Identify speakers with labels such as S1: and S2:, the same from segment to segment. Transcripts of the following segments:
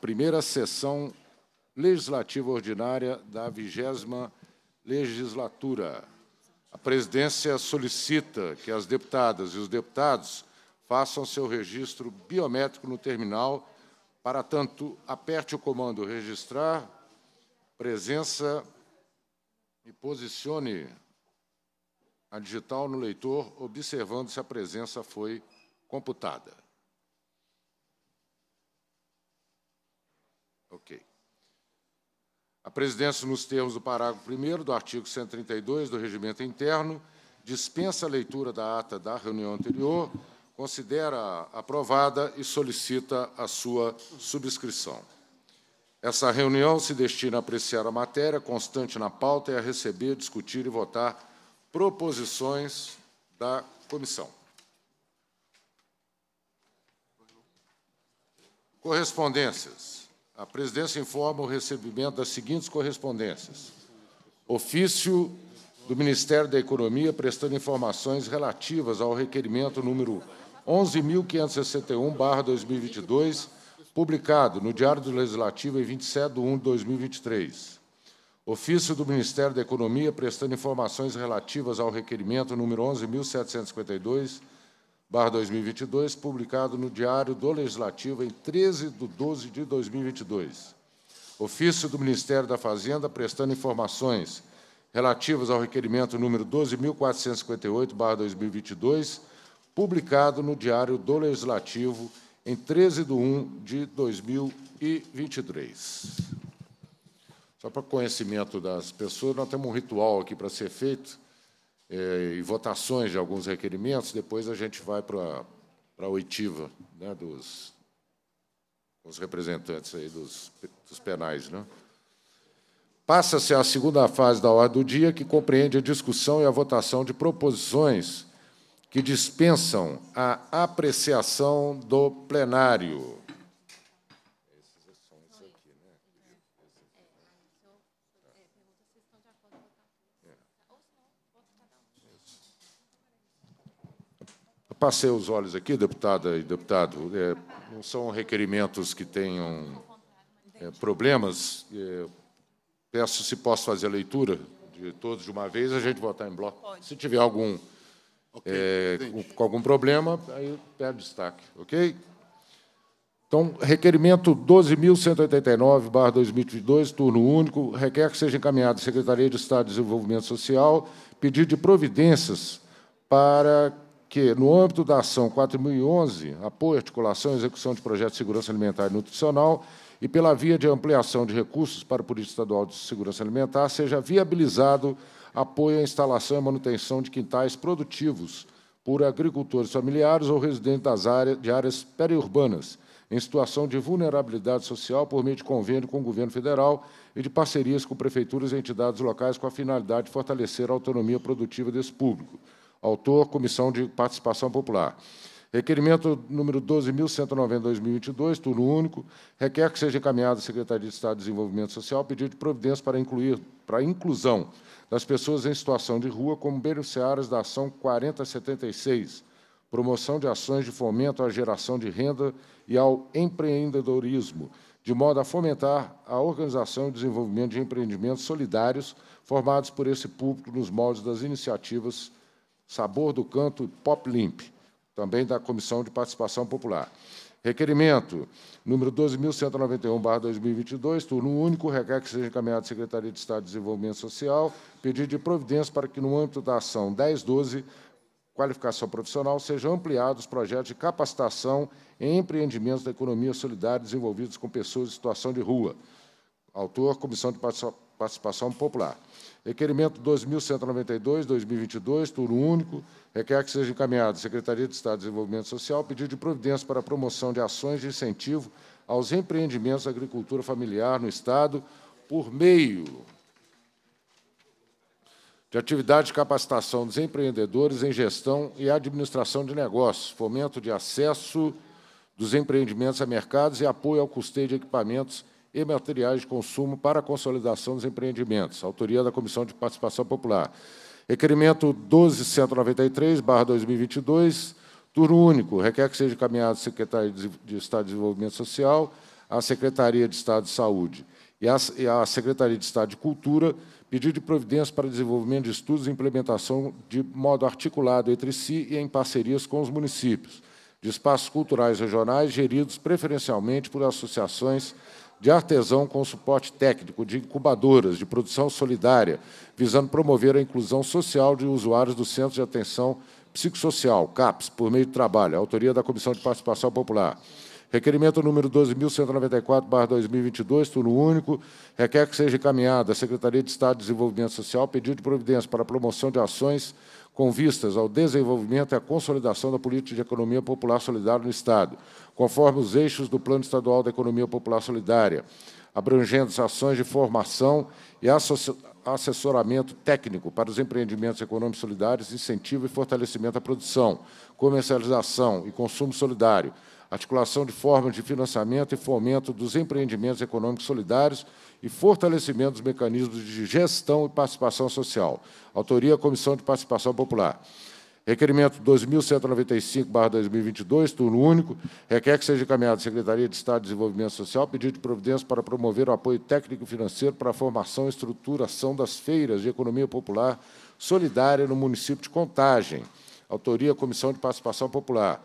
S1: primeira sessão legislativa ordinária da vigésima legislatura. A presidência solicita que as deputadas e os deputados façam seu registro biométrico no terminal. Para tanto, aperte o comando registrar, presença e posicione a digital no leitor, observando se a presença foi computada. A presidência, nos termos do parágrafo 1 do artigo 132 do Regimento Interno, dispensa a leitura da ata da reunião anterior, considera aprovada e solicita a sua subscrição. Essa reunião se destina a apreciar a matéria constante na pauta e a receber, discutir e votar proposições da comissão. Correspondências. A presidência informa o recebimento das seguintes correspondências. Ofício do Ministério da Economia prestando informações relativas ao requerimento número 11.561-2022, publicado no Diário do Legislativo em 27 de 1 de 2023. Ofício do Ministério da Economia prestando informações relativas ao requerimento número 11.752, barra 2022, publicado no Diário do Legislativo em 13 de 12 de 2022. Ofício do Ministério da Fazenda prestando informações relativas ao requerimento número 12.458, barra 2022, publicado no Diário do Legislativo em 13 de 1 de 2023. Só para conhecimento das pessoas, nós temos um ritual aqui para ser feito, é, e votações de alguns requerimentos, depois a gente vai para a oitiva né, dos, os representantes aí dos, dos penais. Né? Passa-se a segunda fase da ordem do dia, que compreende a discussão e a votação de proposições que dispensam a apreciação do plenário. Passei os olhos aqui, deputada e deputado. É, não são requerimentos que tenham é, problemas. É, peço se posso fazer a leitura de todos de uma vez, a gente votar em bloco. Pode. Se tiver algum, okay, com, é, com algum problema, aí pede destaque, ok? Então, requerimento 12.189-2022, turno único, requer que seja encaminhado à Secretaria de Estado de Desenvolvimento Social pedido de providências para que, no âmbito da ação 4011, apoio, articulação e execução de projetos de segurança alimentar e nutricional, e pela via de ampliação de recursos para o Política Estadual de Segurança Alimentar, seja viabilizado apoio à instalação e manutenção de quintais produtivos por agricultores familiares ou residentes das áreas, de áreas periurbanas, em situação de vulnerabilidade social por meio de convênio com o governo federal e de parcerias com prefeituras e entidades locais com a finalidade de fortalecer a autonomia produtiva desse público. Autor, Comissão de Participação Popular. Requerimento número 12.190-2022, turno único, requer que seja encaminhado à Secretaria de Estado de Desenvolvimento Social pedido de providência para, incluir, para a inclusão das pessoas em situação de rua como beneficiárias da Ação 4076, promoção de ações de fomento à geração de renda e ao empreendedorismo, de modo a fomentar a organização e desenvolvimento de empreendimentos solidários formados por esse público nos moldes das iniciativas Sabor do Canto Pop Limp, também da Comissão de Participação Popular. Requerimento número 12.191-2022, turno único, requer que seja encaminhado à Secretaria de Estado de Desenvolvimento Social, pedido de providência para que, no âmbito da ação 1012, qualificação profissional, sejam ampliados projetos de capacitação em empreendimentos da economia solidária desenvolvidos com pessoas em situação de rua. Autor, Comissão de Participação participação popular. Requerimento 2192, 2022, turno único, requer que seja encaminhado à Secretaria de Estado de Desenvolvimento Social pedido de providência para a promoção de ações de incentivo aos empreendimentos da agricultura familiar no Estado por meio de atividade de capacitação dos empreendedores em gestão e administração de negócios, fomento de acesso dos empreendimentos a mercados e apoio ao custeio de equipamentos e materiais de consumo para a consolidação dos empreendimentos, autoria da Comissão de Participação Popular. Requerimento 12193-2022, turno único, requer que seja encaminhado à Secretaria de Estado de Desenvolvimento Social, à Secretaria de Estado de Saúde e à Secretaria de Estado de Cultura, pedido de providência para desenvolvimento de estudos e implementação de modo articulado entre si e em parcerias com os municípios, de espaços culturais regionais geridos preferencialmente por associações de artesão com suporte técnico, de incubadoras, de produção solidária, visando promover a inclusão social de usuários do Centro de Atenção Psicossocial, CAPS, por meio de trabalho, autoria da Comissão de Participação Popular. Requerimento número 12.194-2022, turno único, requer que seja encaminhada à Secretaria de Estado de Desenvolvimento Social pedido de providência para a promoção de ações com vistas ao desenvolvimento e à consolidação da política de economia popular solidária no Estado, conforme os eixos do Plano Estadual da Economia Popular Solidária, abrangendo ações de formação e assessoramento técnico para os empreendimentos econômicos solidários, incentivo e fortalecimento à produção, comercialização e consumo solidário, articulação de formas de financiamento e fomento dos empreendimentos econômicos solidários e fortalecimento dos mecanismos de gestão e participação social. Autoria, Comissão de Participação Popular. Requerimento 2195-2022, turno único, requer que seja encaminhado à Secretaria de Estado de Desenvolvimento Social pedido de providência para promover o apoio técnico e financeiro para a formação e estruturação das feiras de economia popular solidária no município de Contagem. Autoria, Comissão de Participação Popular.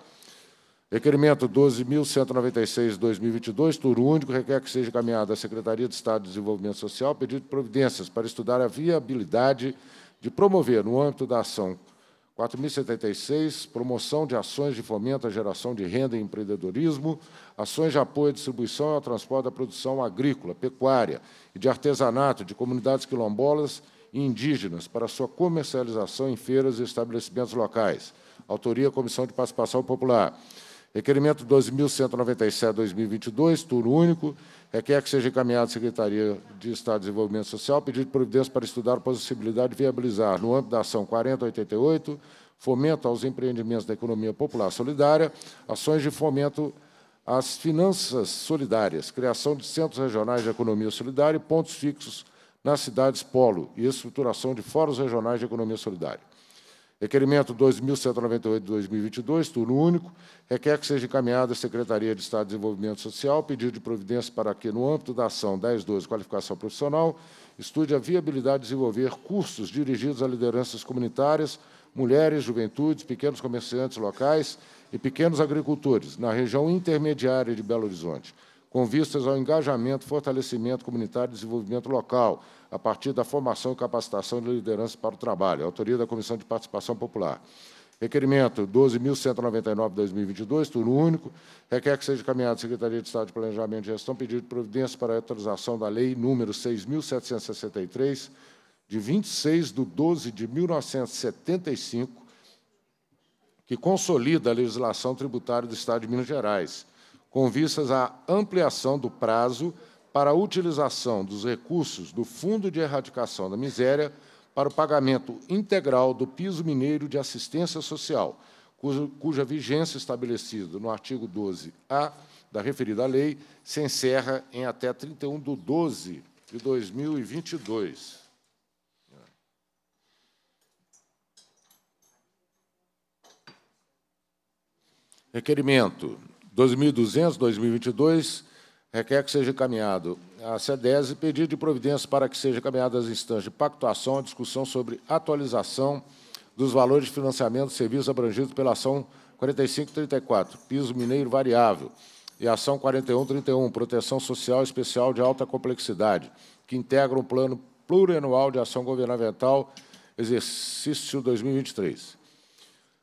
S1: Requerimento 12.196-2022, turno único, requer que seja encaminhado à Secretaria de Estado de Desenvolvimento Social pedido de providências para estudar a viabilidade de promover, no âmbito da ação 4.076, promoção de ações de fomento à geração de renda e empreendedorismo, ações de apoio à distribuição e ao transporte da produção agrícola, pecuária e de artesanato de comunidades quilombolas e indígenas para sua comercialização em feiras e estabelecimentos locais. Autoria, Comissão de Participação Popular. Requerimento 2197-2022, turno único, requer que seja encaminhado à Secretaria de Estado de Desenvolvimento Social pedido de providência para estudar a possibilidade de viabilizar, no âmbito da ação 4088, fomento aos empreendimentos da economia popular solidária, ações de fomento às finanças solidárias, criação de centros regionais de economia solidária e pontos fixos nas cidades polo e estruturação de fóruns regionais de economia solidária. Requerimento 2198 de 2022, turno único, requer que seja encaminhado à Secretaria de Estado de Desenvolvimento Social pedido de providência para que, no âmbito da ação 1012 Qualificação Profissional, estude a viabilidade de desenvolver cursos dirigidos a lideranças comunitárias, mulheres, juventudes, pequenos comerciantes locais e pequenos agricultores, na região intermediária de Belo Horizonte com vistas ao engajamento, fortalecimento comunitário e desenvolvimento local, a partir da formação e capacitação de liderança para o trabalho. Autoria da Comissão de Participação Popular. Requerimento 12.199-2022, turno único, requer que seja encaminhado à Secretaria de Estado de Planejamento e Gestão pedido de providência para a atualização da Lei número 6.763, de 26 de 12 de 1975, que consolida a legislação tributária do Estado de Minas Gerais, com vistas à ampliação do prazo para a utilização dos recursos do Fundo de Erradicação da Miséria para o pagamento integral do piso mineiro de assistência social, cuja, cuja vigência estabelecida no artigo 12-A da referida lei se encerra em até 31 de 12 de 2022. Requerimento 2.200, 2022, requer que seja encaminhado à e pedido de providência para que seja encaminhado às instâncias de pactuação a discussão sobre atualização dos valores de financiamento de serviços abrangidos pela ação 4534, piso mineiro variável, e ação 4131, proteção social especial de alta complexidade, que integra um plano plurianual de ação governamental exercício 2023.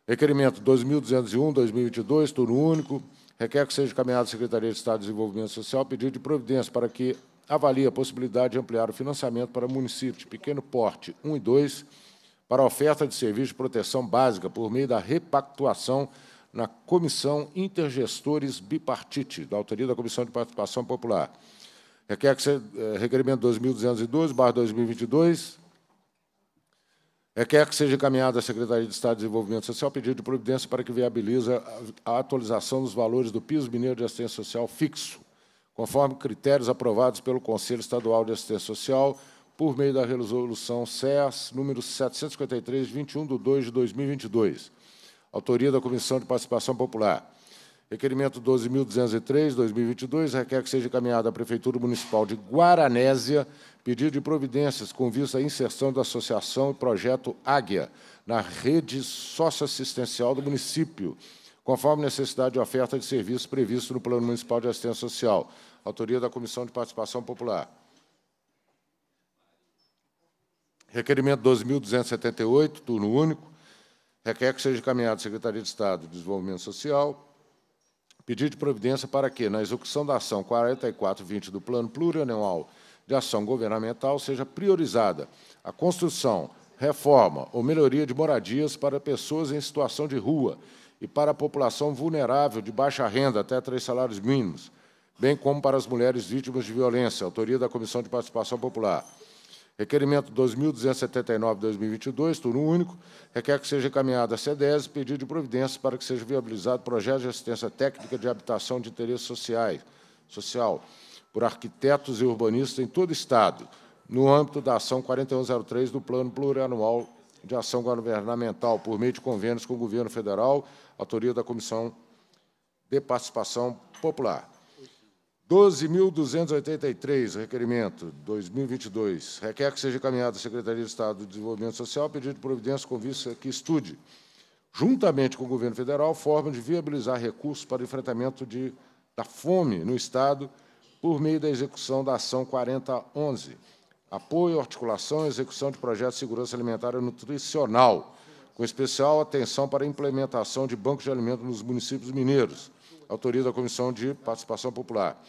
S1: Requerimento 2201, 2022, turno único, Requer que seja encaminhado à Secretaria de Estado de Desenvolvimento Social pedido de providência para que avalie a possibilidade de ampliar o financiamento para municípios de pequeno porte 1 e 2 para oferta de serviço de proteção básica por meio da repactuação na Comissão Intergestores Bipartite, da autoria da Comissão de Participação Popular. Requer que seja, eh, requerimento 2212, barra 2022, Requer é, que seja encaminhado à Secretaria de Estado de Desenvolvimento Social pedido de providência para que viabilize a atualização dos valores do piso mineiro de assistência social fixo, conforme critérios aprovados pelo Conselho Estadual de Assistência Social, por meio da resolução CES número 753, 21 de 2 de 2022, autoria da Comissão de Participação Popular Requerimento 12.203, 2022, requer que seja encaminhado à Prefeitura Municipal de Guaranésia pedido de providências com vista à inserção da associação e projeto Águia na rede socioassistencial do município, conforme necessidade de oferta de serviço previsto no Plano Municipal de Assistência Social. Autoria da Comissão de Participação Popular. Requerimento 12.278, turno único, requer que seja encaminhado à Secretaria de Estado de Desenvolvimento Social, Pedido de providência para que, na execução da ação 4420 do Plano Plurianual de Ação Governamental, seja priorizada a construção, reforma ou melhoria de moradias para pessoas em situação de rua e para a população vulnerável de baixa renda até três salários mínimos, bem como para as mulheres vítimas de violência, autoria da Comissão de Participação Popular. Requerimento 2279-2022, turno único, requer que seja encaminhado à SEDES pedido de providência para que seja viabilizado projeto de assistência técnica de habitação de interesse social por arquitetos e urbanistas em todo o Estado, no âmbito da Ação 4103 do Plano Plurianual de Ação Governamental, por meio de convênios com o Governo Federal, autoria da Comissão de Participação Popular. 12.283, requerimento 2022. Requer que seja encaminhado à Secretaria de Estado do Desenvolvimento Social pedido de providência com vista que estude, juntamente com o governo federal, forma de viabilizar recursos para o enfrentamento de, da fome no Estado por meio da execução da Ação 4011, apoio, articulação e execução de projetos de segurança alimentar e nutricional, com especial atenção para a implementação de bancos de alimentos nos municípios mineiros autoriza a Comissão de Participação Popular.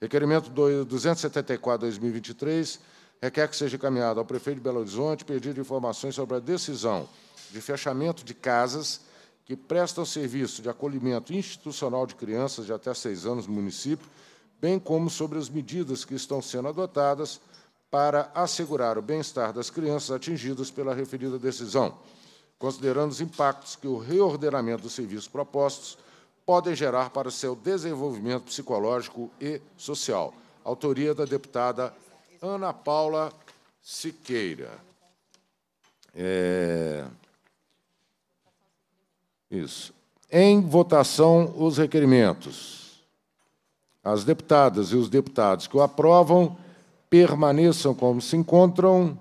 S1: Requerimento 274-2023 requer que seja encaminhado ao prefeito de Belo Horizonte pedido informações sobre a decisão de fechamento de casas que prestam serviço de acolhimento institucional de crianças de até seis anos no município, bem como sobre as medidas que estão sendo adotadas para assegurar o bem-estar das crianças atingidas pela referida decisão, considerando os impactos que o reordenamento dos serviços propostos podem gerar para o seu desenvolvimento psicológico e social. Autoria da deputada Ana Paula Siqueira. É... Isso. Em votação, os requerimentos. As deputadas e os deputados que o aprovam permaneçam como se encontram,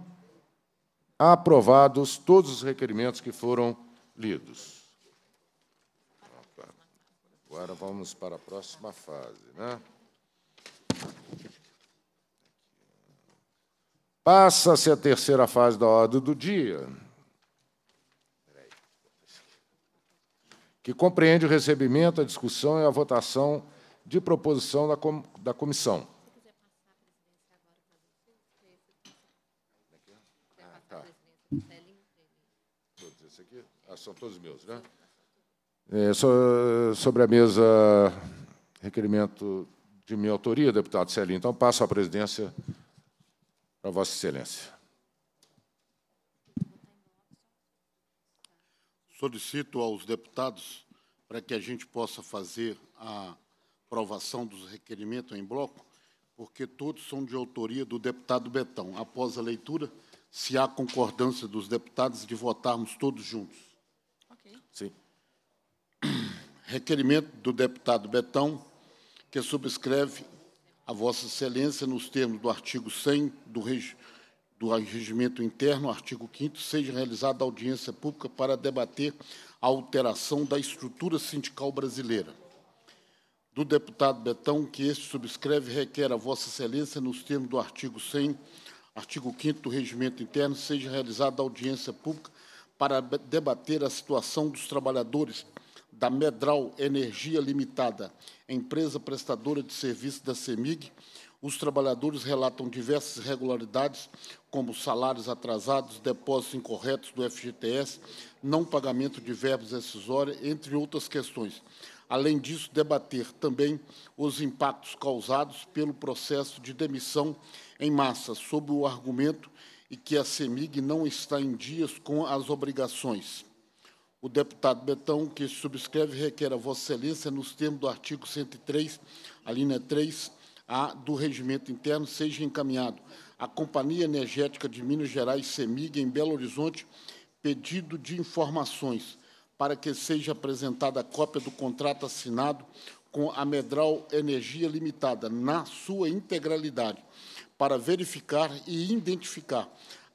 S1: aprovados todos os requerimentos que foram lidos. Agora vamos para a próxima fase, né? Passa-se a terceira fase da ordem do dia, que compreende o recebimento, a discussão e a votação de proposição da, com da comissão. Ah, tá. Ah, são todos meus, né? É, so, sobre a mesa, requerimento de minha autoria, deputado Celinho. Então, passo a presidência para Vossa Excelência.
S2: Solicito aos deputados para que a gente possa fazer a aprovação dos requerimentos em bloco, porque todos são de autoria do deputado Betão. Após a leitura, se há concordância dos deputados de votarmos todos juntos. Ok. Sim requerimento do deputado Betão, que subscreve a Vossa Excelência nos termos do artigo 100 do, do Regimento Interno, artigo 5 seja realizada audiência pública para debater a alteração da estrutura sindical brasileira. Do deputado Betão, que este subscreve, requer a Vossa Excelência, nos termos do artigo 100, artigo 5 do Regimento Interno, seja realizada audiência pública para debater a situação dos trabalhadores da Medral Energia Limitada, empresa prestadora de serviço da CEMIG, os trabalhadores relatam diversas irregularidades, como salários atrasados, depósitos incorretos do FGTS, não pagamento de verbas rescisórias, entre outras questões. Além disso, debater também os impactos causados pelo processo de demissão em massa, sob o argumento e que a CEMIG não está em dias com as obrigações o deputado Betão, que subscreve, requer a Vossa Excelência, nos termos do artigo 103, a linha 3A do Regimento Interno, seja encaminhado à Companhia Energética de Minas Gerais, CEMIG, em Belo Horizonte, pedido de informações para que seja apresentada a cópia do contrato assinado com a Medral Energia Limitada, na sua integralidade, para verificar e identificar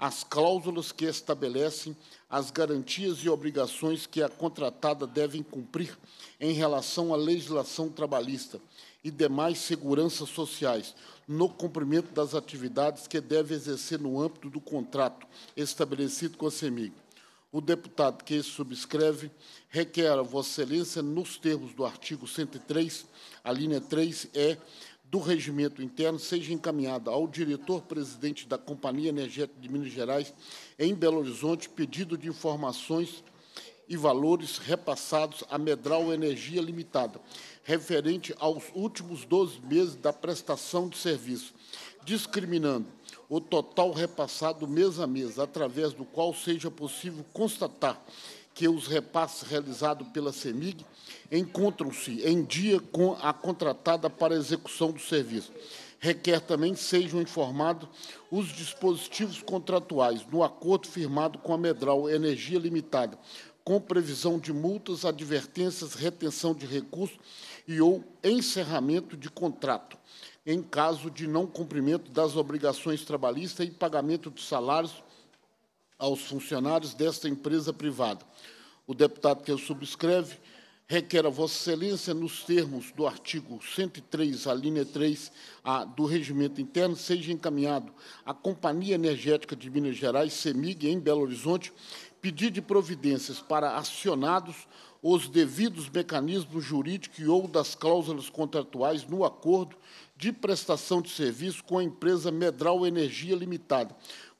S2: as cláusulas que estabelecem as garantias e obrigações que a contratada deve cumprir em relação à legislação trabalhista e demais seguranças sociais, no cumprimento das atividades que deve exercer no âmbito do contrato estabelecido com a CEMIG. O deputado que subscreve requer a Vossa Excelência, nos termos do artigo 103, a linha 3 é do regimento interno seja encaminhada ao diretor-presidente da Companhia Energética de Minas Gerais, em Belo Horizonte, pedido de informações e valores repassados à Medral Energia Limitada, referente aos últimos 12 meses da prestação de serviço, discriminando o total repassado mês a mês, através do qual seja possível constatar que os repasses realizados pela CEMIG encontram-se em dia com a contratada para execução do serviço. Requer também sejam informados os dispositivos contratuais no acordo firmado com a Medral Energia Limitada, com previsão de multas, advertências, retenção de recursos e ou encerramento de contrato, em caso de não cumprimento das obrigações trabalhistas e pagamento de salários aos funcionários desta empresa privada. O deputado que eu subscreve requer a Vossa Excelência, nos termos do artigo 103, a linha 3 a, do Regimento Interno, seja encaminhado à Companhia Energética de Minas Gerais, CEMIG, em Belo Horizonte, pedir de providências para acionados os devidos mecanismos jurídicos e ou das cláusulas contratuais no acordo de prestação de serviço com a empresa Medral Energia Limitada,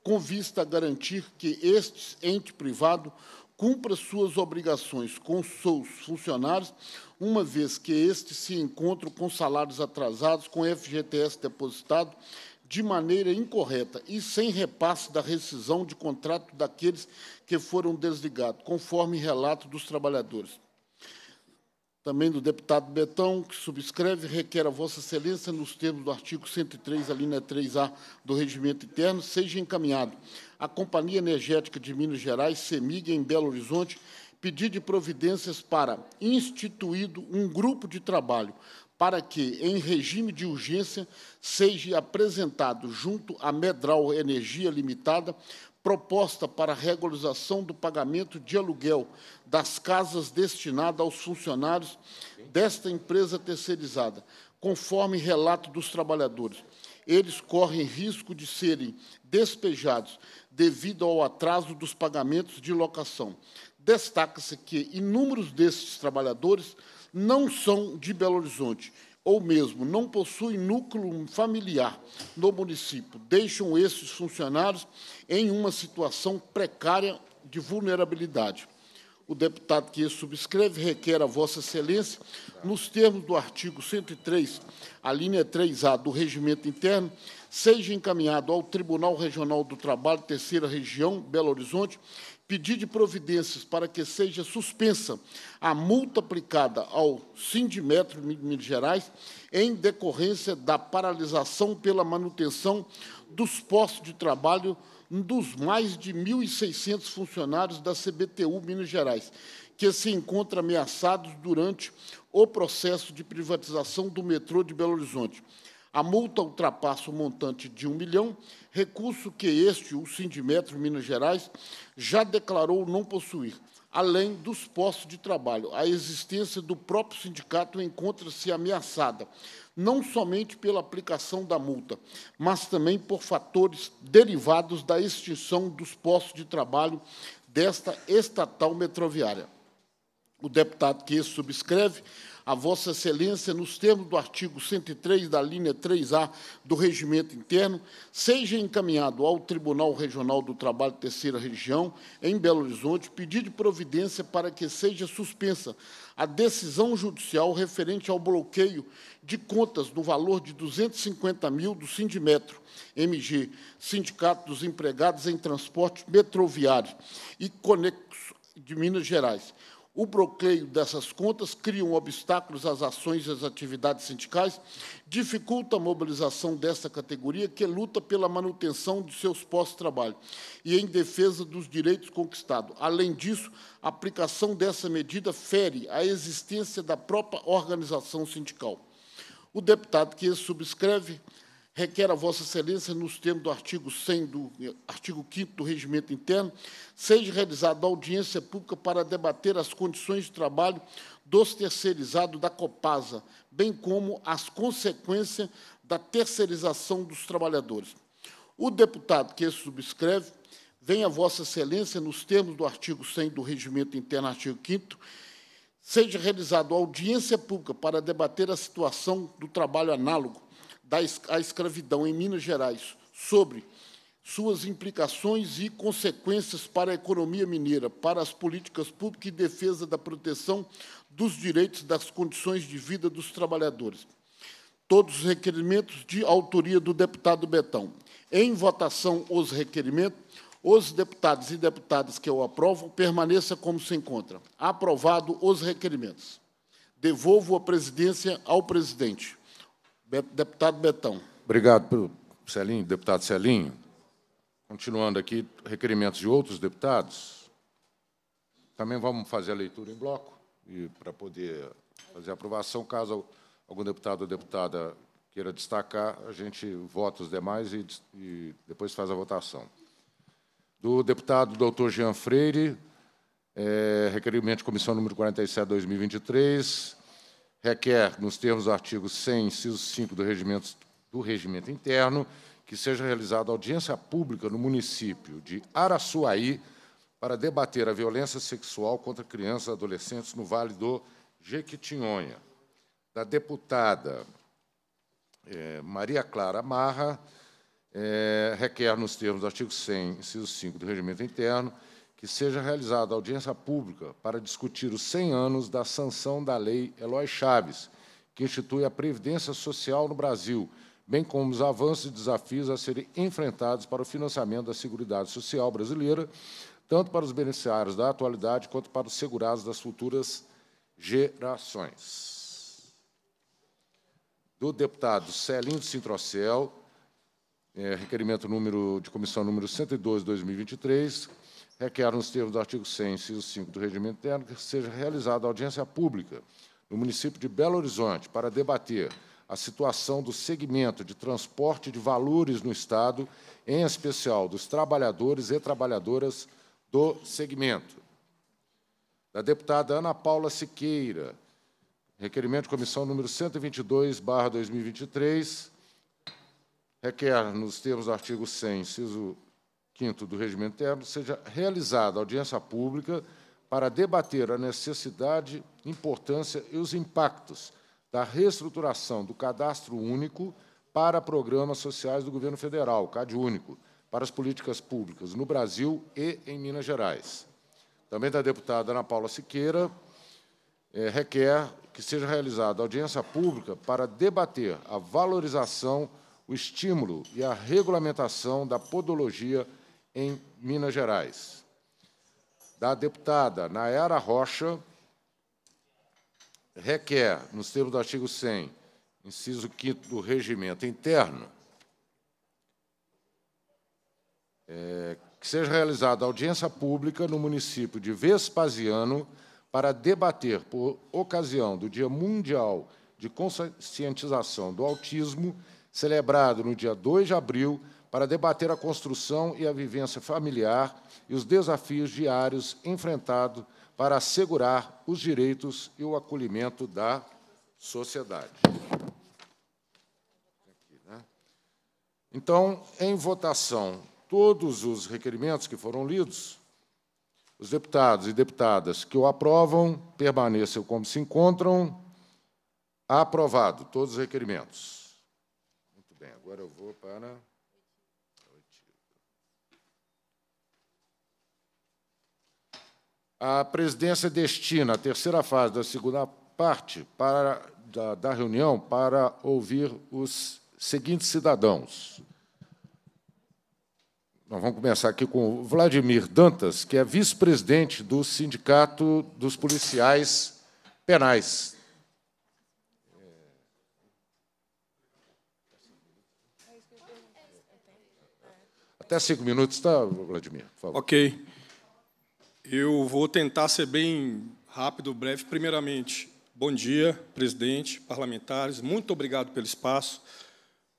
S2: com vista a garantir que este ente privado cumpra suas obrigações com seus funcionários, uma vez que estes se encontram com salários atrasados, com FGTS depositado de maneira incorreta e sem repasse da rescisão de contrato daqueles que foram desligados, conforme relato dos trabalhadores também do deputado Betão, que subscreve e requer a Vossa Excelência, nos termos do artigo 103, alínea 3A do Regimento Interno, seja encaminhado à Companhia Energética de Minas Gerais, CEMIG, em Belo Horizonte, pedir de providências para instituído um grupo de trabalho para que, em regime de urgência, seja apresentado junto à Medral Energia Limitada proposta para a regularização do pagamento de aluguel das casas destinadas aos funcionários desta empresa terceirizada, conforme relato dos trabalhadores. Eles correm risco de serem despejados devido ao atraso dos pagamentos de locação. Destaca-se que inúmeros desses trabalhadores não são de Belo Horizonte ou mesmo não possuem núcleo familiar no município, deixam esses funcionários em uma situação precária de vulnerabilidade. O deputado que subscreve requer a Vossa Excelência, nos termos do artigo 103, a linha 3A do Regimento Interno, seja encaminhado ao Tribunal Regional do Trabalho, Terceira Região, Belo Horizonte, pedir de providências para que seja suspensa a multa aplicada ao Sindimetro Minas Gerais em decorrência da paralisação pela manutenção dos postos de trabalho dos mais de 1.600 funcionários da CBTU Minas Gerais, que se encontram ameaçados durante o processo de privatização do metrô de Belo Horizonte. A multa ultrapassa o montante de um milhão, recurso que este, o Sindimetro Minas Gerais, já declarou não possuir, além dos postos de trabalho. A existência do próprio sindicato encontra-se ameaçada, não somente pela aplicação da multa, mas também por fatores derivados da extinção dos postos de trabalho desta estatal metroviária. O deputado que subscreve a Vossa Excelência, nos termos do artigo 103 da linha 3A do Regimento Interno, seja encaminhado ao Tribunal Regional do Trabalho Terceira Região, em Belo Horizonte, pedido de providência para que seja suspensa a decisão judicial referente ao bloqueio de contas no valor de 250 mil do Sindimetro, MG, Sindicato dos Empregados em Transporte Metroviário e Conexo de Minas Gerais, o bloqueio dessas contas criam obstáculos às ações e às atividades sindicais, dificulta a mobilização dessa categoria que luta pela manutenção de seus postos de trabalho e em defesa dos direitos conquistados. Além disso, a aplicação dessa medida fere a existência da própria organização sindical. O deputado que subscreve requer a Vossa Excelência, nos termos do artigo 100 do artigo 5 do Regimento Interno, seja realizada audiência pública para debater as condições de trabalho dos terceirizados da Copasa, bem como as consequências da terceirização dos trabalhadores. O deputado que subscreve vem a Vossa Excelência, nos termos do artigo 100 do Regimento Interno, artigo 5 seja realizada audiência pública para debater a situação do trabalho análogo, da a escravidão em Minas Gerais, sobre suas implicações e consequências para a economia mineira, para as políticas públicas e defesa da proteção dos direitos e das condições de vida dos trabalhadores. Todos os requerimentos de autoria do deputado Betão. Em votação, os requerimentos, os deputados e deputadas que eu aprovo permaneça como se encontra. Aprovado os requerimentos. Devolvo a presidência ao presidente. Deputado Betão.
S1: Obrigado, Celinho, deputado Celinho. Continuando aqui, requerimentos de outros deputados. Também vamos fazer a leitura em bloco e para poder fazer a aprovação, caso algum deputado ou deputada queira destacar, a gente vota os demais e, e depois faz a votação. Do deputado doutor Jean Freire, é, requerimento de comissão número 47, 2023, requer, nos termos do artigo 100, inciso 5 do regimento, do regimento interno, que seja realizada audiência pública no município de Araçuaí para debater a violência sexual contra crianças e adolescentes no Vale do Jequitinhonha. Da deputada é, Maria Clara Marra, é, requer, nos termos do artigo 100, inciso 5 do regimento interno, que seja realizada audiência pública para discutir os 100 anos da sanção da Lei Eloy Chaves, que institui a Previdência Social no Brasil, bem como os avanços e desafios a serem enfrentados para o financiamento da Seguridade Social brasileira, tanto para os beneficiários da atualidade quanto para os segurados das futuras gerações. Do deputado Celinho Sintrocel, é, requerimento número de comissão número 102, 2023, requer, nos termos do artigo 100, inciso 5 do Regimento Interno, que seja realizada audiência pública no município de Belo Horizonte para debater a situação do segmento de transporte de valores no Estado, em especial dos trabalhadores e trabalhadoras do segmento. Da deputada Ana Paula Siqueira, requerimento de comissão número 122, barra 2023, requer, nos termos do artigo 100, inciso quinto do Regimento Interno, seja realizada audiência pública para debater a necessidade, importância e os impactos da reestruturação do Cadastro Único para programas sociais do Governo Federal, CAD Único, para as políticas públicas no Brasil e em Minas Gerais. Também da deputada Ana Paula Siqueira, é, requer que seja realizada audiência pública para debater a valorização, o estímulo e a regulamentação da podologia em Minas Gerais. Da deputada Nayara Rocha, requer, nos termos do artigo 100, inciso 5 do regimento interno, é, que seja realizada audiência pública no município de Vespasiano para debater, por ocasião do Dia Mundial de Conscientização do Autismo, celebrado no dia 2 de abril, para debater a construção e a vivência familiar e os desafios diários enfrentados para assegurar os direitos e o acolhimento da sociedade. Então, em votação, todos os requerimentos que foram lidos, os deputados e deputadas que o aprovam permaneçam como se encontram. Aprovado todos os requerimentos. Muito bem, agora eu vou para. A presidência destina a terceira fase da segunda parte para, da, da reunião para ouvir os seguintes cidadãos. Nós vamos começar aqui com o Vladimir Dantas, que é vice-presidente do Sindicato dos Policiais Penais. Até cinco minutos, tá, Vladimir?
S3: Ok. Eu vou tentar ser bem rápido, breve. Primeiramente, bom dia, presidente, parlamentares. Muito obrigado pelo espaço.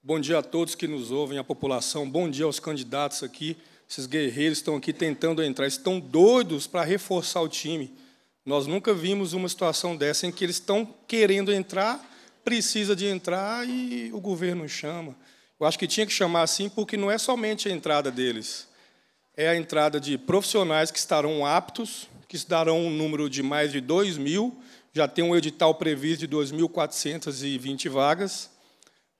S3: Bom dia a todos que nos ouvem, a população. Bom dia aos candidatos aqui. Esses guerreiros estão aqui tentando entrar, estão doidos para reforçar o time. Nós nunca vimos uma situação dessa em que eles estão querendo entrar, precisa de entrar e o governo chama. Eu acho que tinha que chamar assim, porque não é somente a entrada deles é a entrada de profissionais que estarão aptos, que estarão um número de mais de 2 mil, já tem um edital previsto de 2.420 vagas.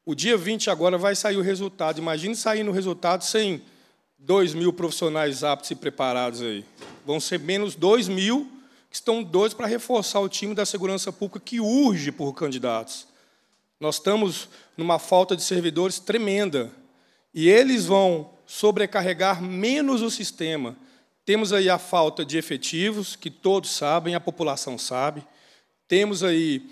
S3: O dia 20 agora vai sair o resultado. Imagine sair no resultado sem 2 mil profissionais aptos e preparados aí. Vão ser menos 2 mil, que estão dois para reforçar o time da segurança pública que urge por candidatos. Nós estamos numa falta de servidores tremenda. E eles vão sobrecarregar menos o sistema. Temos aí a falta de efetivos, que todos sabem, a população sabe. Temos aí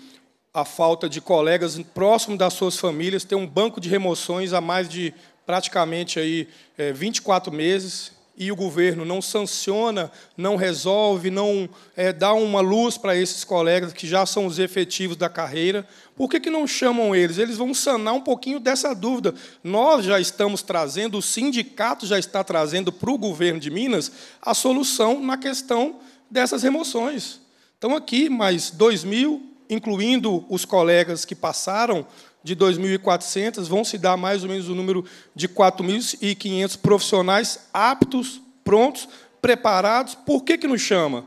S3: a falta de colegas próximo das suas famílias, tem um banco de remoções há mais de praticamente aí, é, eh, 24 meses e o governo não sanciona, não resolve, não é, dá uma luz para esses colegas que já são os efetivos da carreira, por que, que não chamam eles? Eles vão sanar um pouquinho dessa dúvida. Nós já estamos trazendo, o sindicato já está trazendo para o governo de Minas a solução na questão dessas remoções. Então, aqui, mais 2 mil, incluindo os colegas que passaram de 2.400, vão se dar mais ou menos o número de 4.500 profissionais aptos, prontos, preparados. Por que, que nos chama?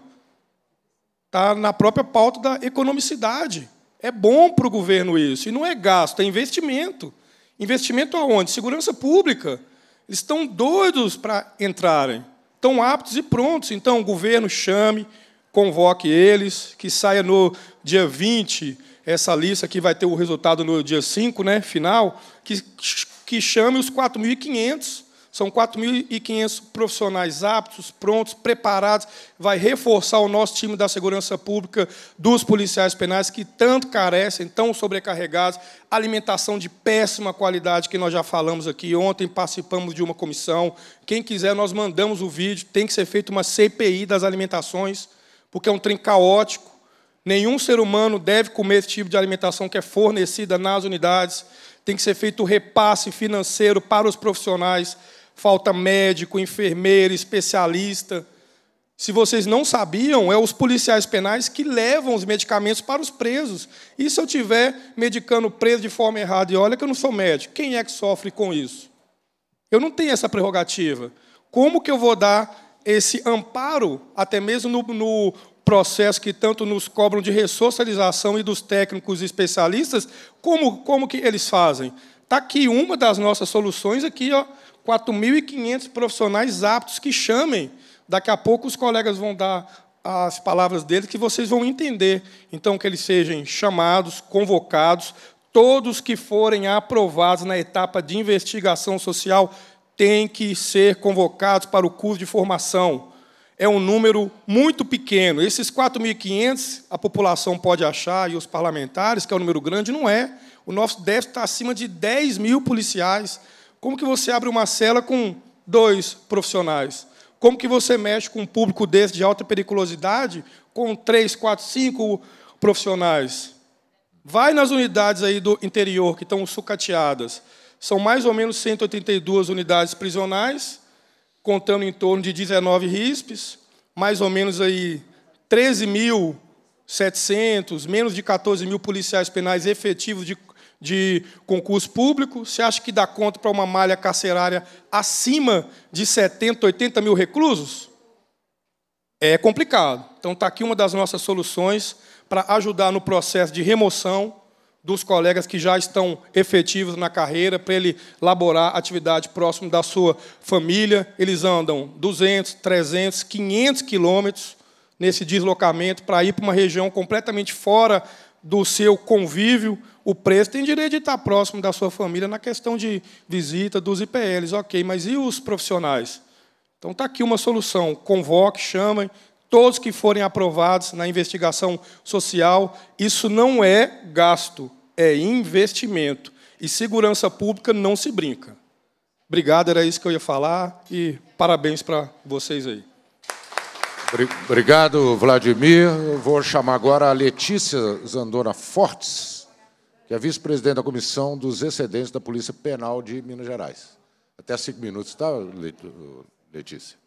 S3: Está na própria pauta da economicidade. É bom para o governo isso. E não é gasto, é investimento. Investimento aonde? Segurança pública. Eles estão doidos para entrarem. Estão aptos e prontos. Então, o governo chame, convoque eles, que saia no dia 20 essa lista que vai ter o resultado no dia 5, né, final, que, que chame os 4.500. São 4.500 profissionais aptos, prontos, preparados. Vai reforçar o nosso time da segurança pública, dos policiais penais, que tanto carecem, tão sobrecarregados. Alimentação de péssima qualidade, que nós já falamos aqui. Ontem participamos de uma comissão. Quem quiser, nós mandamos o vídeo. Tem que ser feita uma CPI das alimentações, porque é um trem caótico Nenhum ser humano deve comer esse tipo de alimentação que é fornecida nas unidades. Tem que ser feito repasse financeiro para os profissionais. Falta médico, enfermeiro, especialista. Se vocês não sabiam, é os policiais penais que levam os medicamentos para os presos. E se eu tiver medicando preso de forma errada, e olha que eu não sou médico, quem é que sofre com isso? Eu não tenho essa prerrogativa. Como que eu vou dar esse amparo, até mesmo no, no processo que tanto nos cobram de ressocialização e dos técnicos e especialistas, como, como que eles fazem? Está aqui uma das nossas soluções, aqui, 4.500 profissionais aptos que chamem. Daqui a pouco os colegas vão dar as palavras deles que vocês vão entender. Então, que eles sejam chamados, convocados, todos que forem aprovados na etapa de investigação social têm que ser convocados para o curso de formação é um número muito pequeno. Esses 4.500, a população pode achar, e os parlamentares, que é um número grande, não é. O nosso déficit está acima de 10 mil policiais. Como que você abre uma cela com dois profissionais? Como que você mexe com um público desse de alta periculosidade com três, quatro, cinco profissionais? Vai nas unidades aí do interior que estão sucateadas. São mais ou menos 182 unidades prisionais contando em torno de 19 RISPs, mais ou menos aí 13.700, menos de 14 mil policiais penais efetivos de, de concurso público. Você acha que dá conta para uma malha carcerária acima de 70, 80 mil reclusos? É complicado. Então, está aqui uma das nossas soluções para ajudar no processo de remoção dos colegas que já estão efetivos na carreira para ele laborar atividade próximo da sua família. Eles andam 200, 300, 500 quilômetros nesse deslocamento para ir para uma região completamente fora do seu convívio. O preço tem direito de estar próximo da sua família na questão de visita dos IPLs, ok, mas e os profissionais? Então está aqui uma solução: convoque, chamem, todos que forem aprovados na investigação social, isso não é gasto, é investimento. E segurança pública não se brinca. Obrigado, era isso que eu ia falar e parabéns para vocês aí.
S1: Obrigado, Vladimir. vou chamar agora a Letícia Zandona Fortes, que é vice-presidente da Comissão dos Excedentes da Polícia Penal de Minas Gerais. Até cinco minutos, tá, Letícia?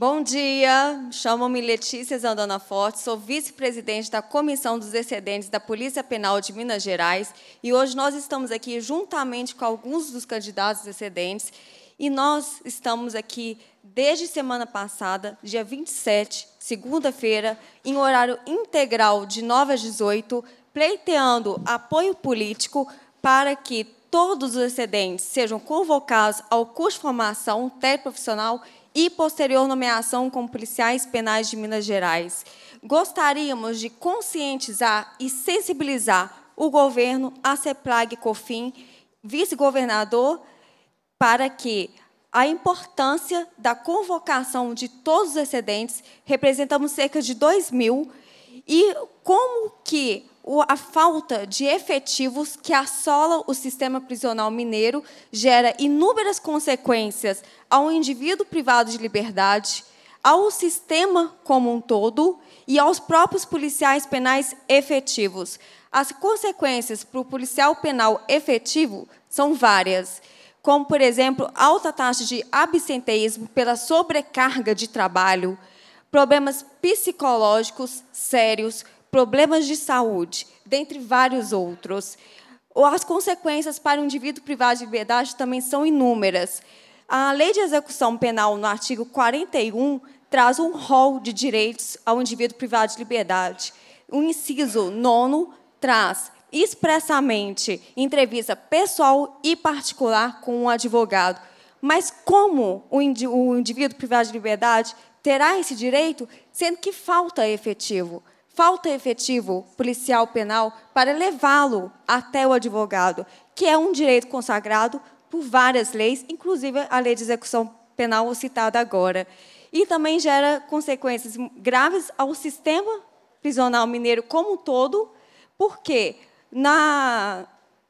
S4: Bom dia, chamo-me Letícia Zandana Forte, sou vice-presidente da Comissão dos Excedentes da Polícia Penal de Minas Gerais e hoje nós estamos aqui juntamente com alguns dos candidatos excedentes e nós estamos aqui desde semana passada, dia 27, segunda-feira, em horário integral de 9 às 18, pleiteando apoio político para que todos os excedentes sejam convocados ao curso de formação técnico profissional e e posterior nomeação como policiais penais de Minas Gerais. Gostaríamos de conscientizar e sensibilizar o governo, a CEPLAG COFIN, vice-governador, para que a importância da convocação de todos os excedentes, representamos cerca de 2 mil, e como que a falta de efetivos que assola o sistema prisional mineiro gera inúmeras consequências ao indivíduo privado de liberdade, ao sistema como um todo e aos próprios policiais penais efetivos. As consequências para o policial penal efetivo são várias, como, por exemplo, alta taxa de absenteísmo pela sobrecarga de trabalho, problemas psicológicos sérios, problemas de saúde, dentre vários outros. As consequências para o indivíduo privado de liberdade também são inúmeras. A lei de execução penal, no artigo 41, traz um rol de direitos ao indivíduo privado de liberdade. O inciso nono traz expressamente entrevista pessoal e particular com um advogado. Mas como o indivíduo privado de liberdade terá esse direito, sendo que falta efetivo? falta efetivo policial penal para levá-lo até o advogado, que é um direito consagrado por várias leis, inclusive a lei de execução penal citada agora. E também gera consequências graves ao sistema prisional mineiro como um todo, porque na,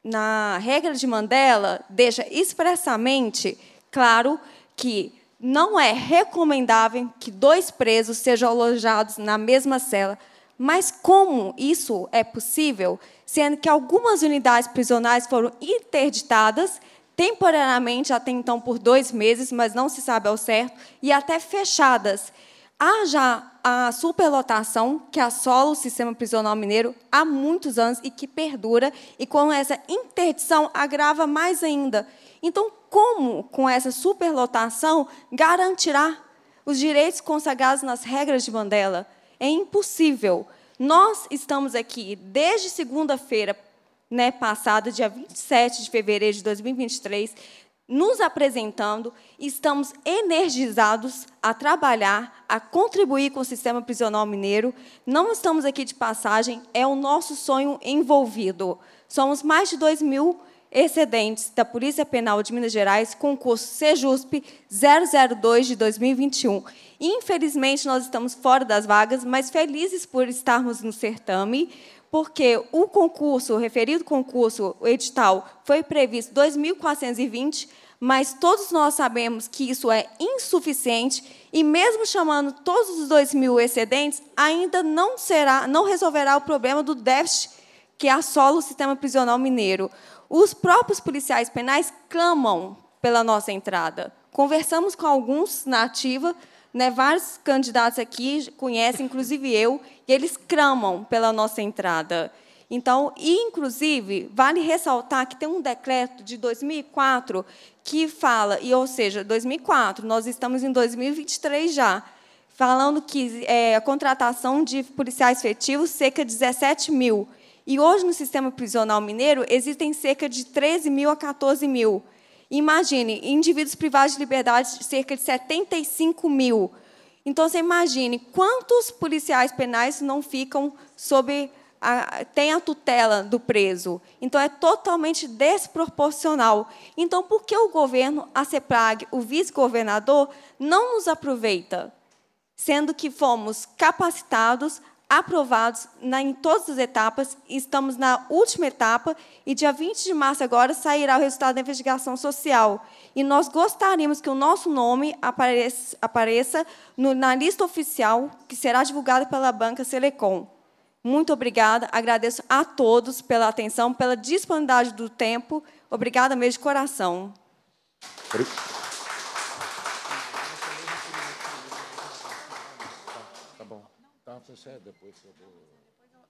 S4: na regra de Mandela deixa expressamente claro que não é recomendável que dois presos sejam alojados na mesma cela, mas como isso é possível, sendo que algumas unidades prisionais foram interditadas temporariamente, até então por dois meses, mas não se sabe ao certo, e até fechadas? Há já a superlotação que assola o sistema prisional mineiro há muitos anos e que perdura, e com essa interdição agrava mais ainda. Então, como, com essa superlotação, garantirá os direitos consagrados nas regras de Mandela? É impossível. Nós estamos aqui desde segunda-feira né, passada, dia 27 de fevereiro de 2023, nos apresentando, estamos energizados a trabalhar, a contribuir com o sistema prisional mineiro. Não estamos aqui de passagem, é o nosso sonho envolvido. Somos mais de 2 mil excedentes da Polícia Penal de Minas Gerais, concurso CEJUSP 002 de 2021. Infelizmente, nós estamos fora das vagas, mas felizes por estarmos no certame, porque o concurso, o referido concurso, o edital, foi previsto 2.420, mas todos nós sabemos que isso é insuficiente e mesmo chamando todos os 2.000 excedentes, ainda não será, não resolverá o problema do déficit que assola o sistema prisional mineiro. Os próprios policiais penais clamam pela nossa entrada. Conversamos com alguns na ativa, né, vários candidatos aqui conhecem, inclusive eu, e eles clamam pela nossa entrada. Então, inclusive, vale ressaltar que tem um decreto de 2004 que fala, e ou seja, 2004, nós estamos em 2023 já, falando que é, a contratação de policiais efetivos cerca de 17 mil. E hoje, no sistema prisional mineiro, existem cerca de 13 mil a 14 mil. Imagine, indivíduos privados de liberdade, cerca de 75 mil. Então, você imagine quantos policiais penais não ficam sob. A, tem a tutela do preso. Então, é totalmente desproporcional. Então, por que o governo, a Ceprag, o vice-governador, não nos aproveita? Sendo que fomos capacitados, aprovados na, em todas as etapas, estamos na última etapa, e dia 20 de março agora sairá o resultado da investigação social. E nós gostaríamos que o nosso nome apareça, apareça no, na lista oficial, que será divulgada pela banca Selecom. Muito obrigada, agradeço a todos pela atenção, pela disponibilidade do tempo. Obrigada mesmo de coração.
S5: Obrigado.
S1: é depois que eu vou.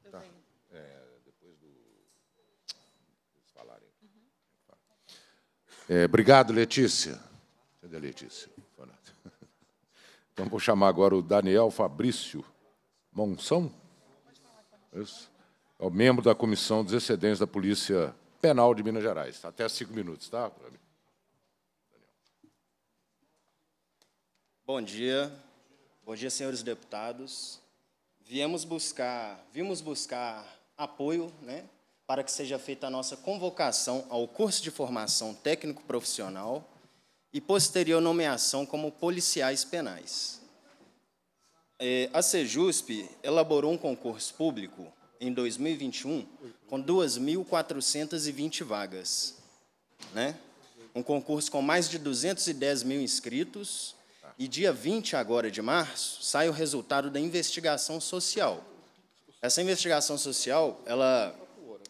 S1: Depois eu, eu tá. É, depois do. Eles falarem. Uhum. É, obrigado, Letícia. Cadê a Letícia? Então vou chamar agora o Daniel Fabrício Monção. Isso. É o membro da Comissão dos Excedentes da Polícia Penal de Minas Gerais. Tá até cinco minutos, tá?
S5: Bom dia. Bom dia, senhores deputados viemos buscar, vimos buscar apoio, né, para que seja feita a nossa convocação ao curso de formação técnico profissional e posterior nomeação como policiais penais. É, a Sejusp elaborou um concurso público em 2021 com 2.420 vagas, né? Um concurso com mais de 210 mil inscritos e dia 20 agora de março sai o resultado da investigação social. Essa investigação social, ela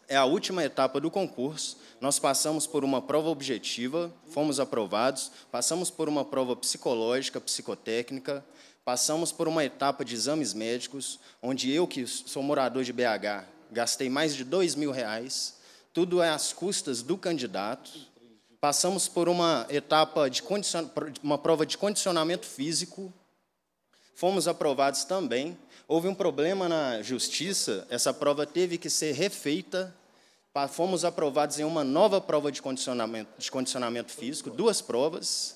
S5: é a última etapa do concurso. Nós passamos por uma prova objetiva, fomos aprovados, passamos por uma prova psicológica, psicotécnica, passamos por uma etapa de exames médicos, onde eu, que sou morador de BH, gastei mais de dois mil reais. Tudo é às custas do candidato passamos por uma etapa de uma prova de condicionamento físico, fomos aprovados também. Houve um problema na justiça, essa prova teve que ser refeita. Fomos aprovados em uma nova prova de condicionamento, de condicionamento físico, duas provas,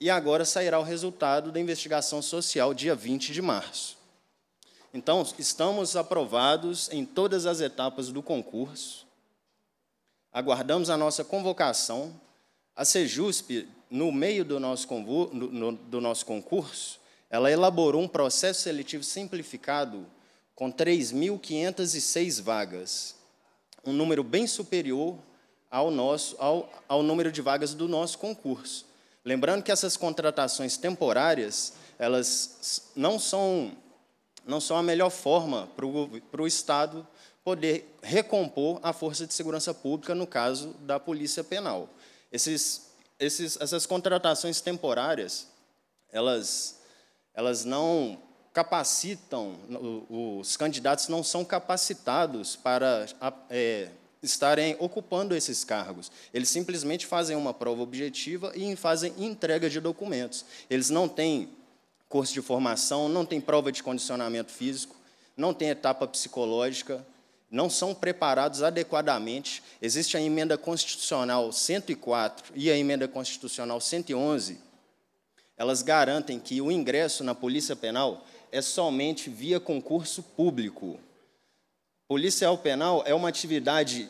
S5: e agora sairá o resultado da investigação social dia 20 de março. Então, estamos aprovados em todas as etapas do concurso, aguardamos a nossa convocação a Sejusp, no meio do nosso, no, no, do nosso concurso, ela elaborou um processo seletivo simplificado com 3.506 vagas, um número bem superior ao, nosso, ao, ao número de vagas do nosso concurso. Lembrando que essas contratações temporárias, elas não são, não são a melhor forma para o Estado poder recompor a força de segurança pública, no caso da Polícia Penal. Esses, esses, essas contratações temporárias, elas, elas não capacitam, os candidatos não são capacitados para é, estarem ocupando esses cargos. Eles simplesmente fazem uma prova objetiva e fazem entrega de documentos. Eles não têm curso de formação, não têm prova de condicionamento físico, não têm etapa psicológica, não são preparados adequadamente. Existe a emenda constitucional 104 e a emenda constitucional 111. Elas garantem que o ingresso na Polícia Penal é somente via concurso público. Policial penal é uma atividade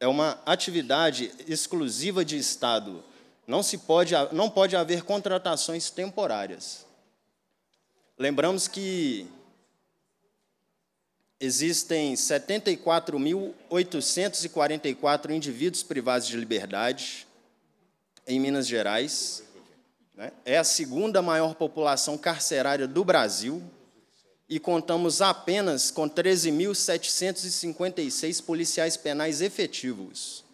S5: é uma atividade exclusiva de Estado. Não se pode não pode haver contratações temporárias. Lembramos que existem 74.844 indivíduos privados de liberdade em Minas Gerais. Né? É a segunda maior população carcerária do Brasil e contamos apenas com 13.756 policiais penais efetivos.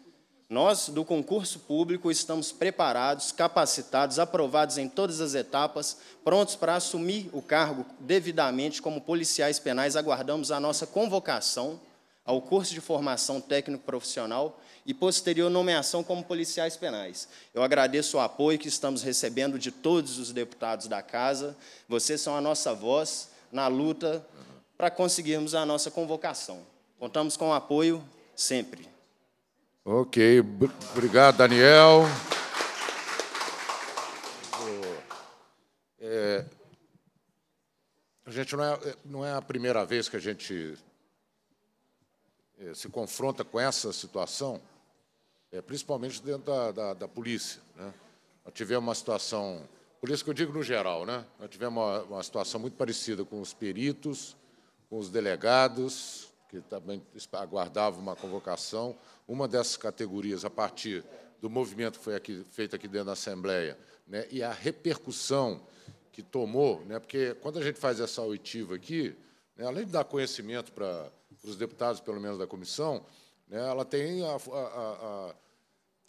S5: Nós, do concurso público, estamos preparados, capacitados, aprovados em todas as etapas, prontos para assumir o cargo devidamente como policiais penais. Aguardamos a nossa convocação ao curso de formação técnico-profissional e posterior nomeação como policiais penais. Eu agradeço o apoio que estamos recebendo de todos os deputados da Casa. Vocês são a nossa voz na luta para conseguirmos a nossa convocação. Contamos com o apoio sempre.
S1: Ok, obrigado, Daniel. É, a gente não é, é, não é a primeira vez que a gente é, se confronta com essa situação, é, principalmente dentro da, da, da polícia. Né? Nós tivemos uma situação, por isso que eu digo no geral, né? nós tivemos uma, uma situação muito parecida com os peritos, com os delegados, que também aguardavam uma convocação, uma dessas categorias a partir do movimento que foi aqui, feito aqui dentro da Assembleia né, e a repercussão que tomou, né, porque quando a gente faz essa oitiva aqui, né, além de dar conhecimento para os deputados, pelo menos da comissão, né, ela tem a, a, a,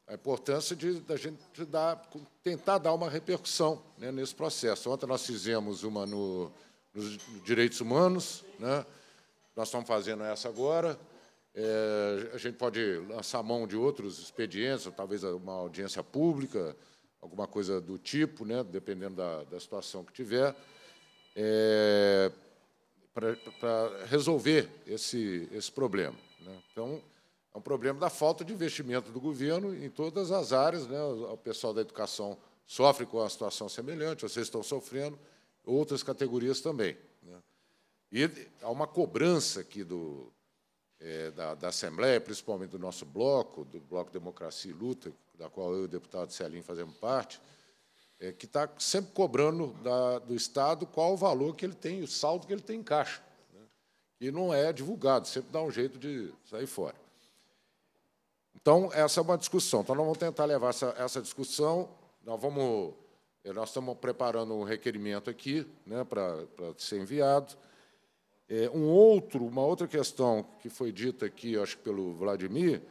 S1: a importância de da gente dar, tentar dar uma repercussão né, nesse processo. Ontem nós fizemos uma no, nos Direitos Humanos, né, nós estamos fazendo essa agora, é, a gente pode lançar mão de outros expedientes, talvez uma audiência pública, alguma coisa do tipo, né, dependendo da, da situação que tiver, é, para resolver esse, esse problema. Né. Então, é um problema da falta de investimento do governo em todas as áreas. Né, o pessoal da educação sofre com uma situação semelhante, vocês estão sofrendo, outras categorias também. Né. E há uma cobrança aqui do, é, da, da, Assembleia, principalmente do nosso bloco, do Bloco Democracia e Luta, da qual eu e o deputado Celim fazemos parte, é, que está sempre cobrando da, do Estado qual o valor que ele tem, o saldo que ele tem em caixa. Né? E não é divulgado, sempre dá um jeito de sair fora. Então, essa é uma discussão. Então, nós vamos tentar levar essa, essa discussão, nós vamos... É, nós estamos preparando um requerimento aqui né, para, para ser enviado, é, um outro, uma outra questão que foi dita aqui, acho que pelo Vladimir,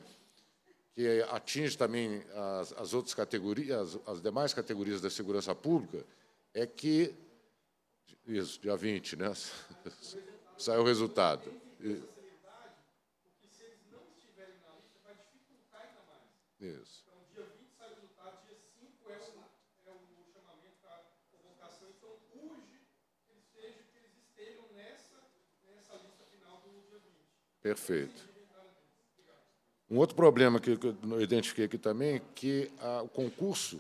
S1: que atinge também as, as outras categorias, as, as, demais categorias da segurança pública, é que isso, dia 20, né? saiu o resultado. Isso. Perfeito. Um outro problema que eu identifiquei aqui também é que a, o concurso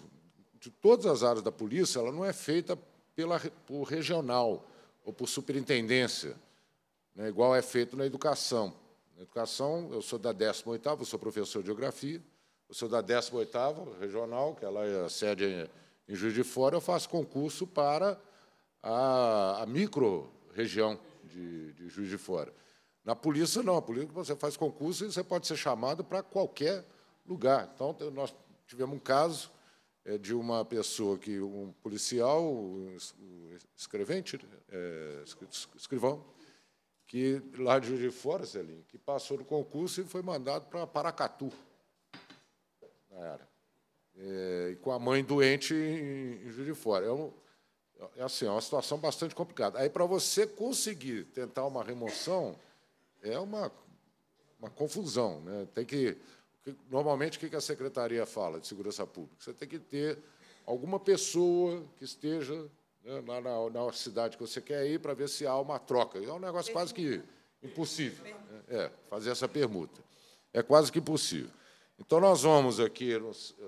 S1: de todas as áreas da polícia ela não é feita pela, por regional ou por superintendência, né, igual é feito na educação. Na educação, eu sou da 18ª, sou professor de geografia, eu sou da 18ª regional, que ela é a sede em, em Juiz de Fora, eu faço concurso para a, a micro região de, de Juiz de Fora. Na polícia, não. A polícia, você faz concurso e você pode ser chamado para qualquer lugar. Então, nós tivemos um caso é, de uma pessoa que, um policial, um escrevente, né, é, escrivão, que lá de Juiz de Fora, Celinho, que passou no concurso e foi mandado para Paracatu, na era. É, com a mãe doente em, em Juiz de Fora. É, um, é, é assim, é uma situação bastante complicada. Aí, para você conseguir tentar uma remoção, é uma, uma confusão. Né? Tem que, normalmente, o que a Secretaria fala de Segurança Pública? Você tem que ter alguma pessoa que esteja né, lá na, na, cidade que você quer ir para ver se há uma troca. É um negócio quase que impossível. Né? É, fazer essa permuta. É quase que impossível. Então, nós vamos aqui, não,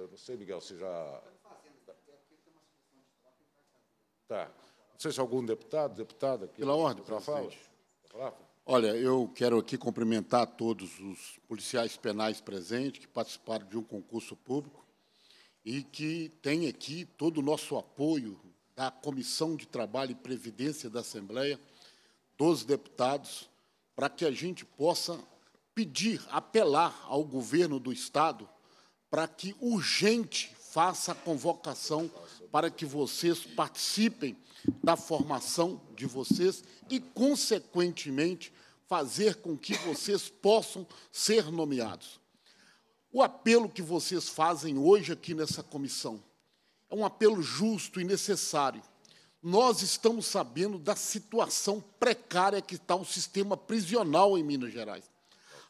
S1: não sei, Miguel, se já... Tá. Não sei se algum deputado, deputada... Aqui, Pela ordem, presidente. falar. Olha, eu
S2: quero aqui cumprimentar todos os policiais penais presentes que participaram de um concurso público e que tem aqui todo o nosso apoio da Comissão de Trabalho e Previdência da Assembleia, dos deputados, para que a gente possa pedir, apelar ao governo do Estado para que urgente faça a convocação para que vocês participem da formação de vocês e, consequentemente, fazer com que vocês possam ser nomeados. O apelo que vocês fazem hoje aqui nessa comissão é um apelo justo e necessário. Nós estamos sabendo da situação precária que está o sistema prisional em Minas Gerais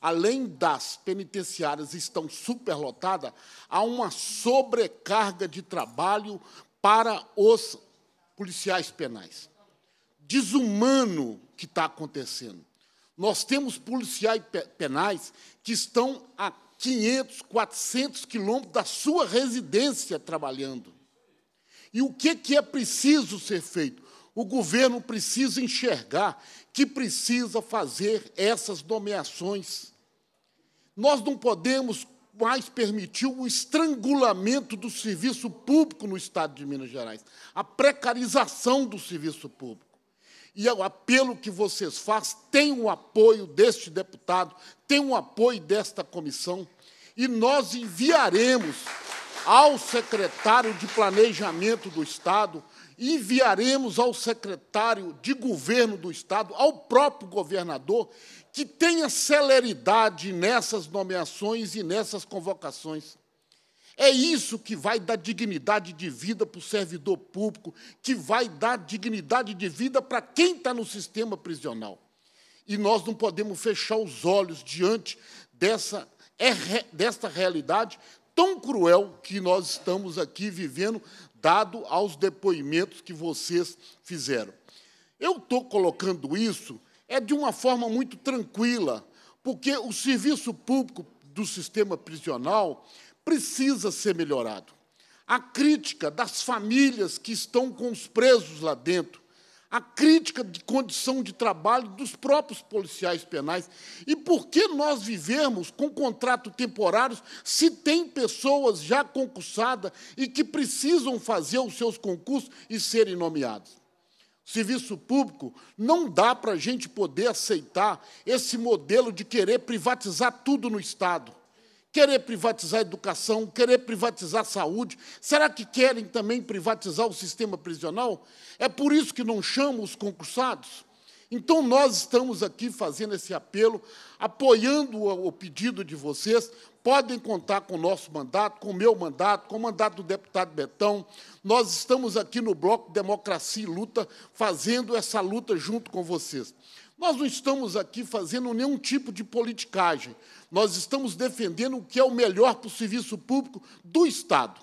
S2: além das penitenciárias estão superlotadas, há uma sobrecarga de trabalho para os policiais penais. Desumano que está acontecendo. Nós temos policiais penais que estão a 500, 400 quilômetros da sua residência trabalhando. E o que, que é preciso ser feito? O governo precisa enxergar que precisa fazer essas nomeações. Nós não podemos mais permitir o estrangulamento do serviço público no Estado de Minas Gerais, a precarização do serviço público. E o apelo que vocês fazem tem o apoio deste deputado, tem o apoio desta comissão, e nós enviaremos ao secretário de Planejamento do Estado enviaremos ao secretário de governo do Estado, ao próprio governador, que tenha celeridade nessas nomeações e nessas convocações. É isso que vai dar dignidade de vida para o servidor público, que vai dar dignidade de vida para quem está no sistema prisional. E nós não podemos fechar os olhos diante dessa, é realidade tão cruel que nós estamos aqui vivendo dado aos depoimentos que vocês fizeram. Eu estou colocando isso é de uma forma muito tranquila, porque o serviço público do sistema prisional precisa ser melhorado. A crítica das famílias que estão com os presos lá dentro, a crítica de condição de trabalho dos próprios policiais penais. E por que nós vivemos com contrato temporários se tem pessoas já concursadas e que precisam fazer os seus concursos e serem nomeadas? Serviço público, não dá para a gente poder aceitar esse modelo de querer privatizar tudo no Estado querer privatizar a educação, querer privatizar a saúde. Será que querem também privatizar o sistema prisional? É por isso que não chamam os concursados? Então, nós estamos aqui fazendo esse apelo, apoiando o pedido de vocês. Podem contar com o nosso mandato, com o meu mandato, com o mandato do deputado Betão. Nós estamos aqui no Bloco Democracia e Luta, fazendo essa luta junto com vocês. Nós não estamos aqui fazendo nenhum tipo de politicagem. Nós estamos defendendo o que é o melhor para o serviço público do Estado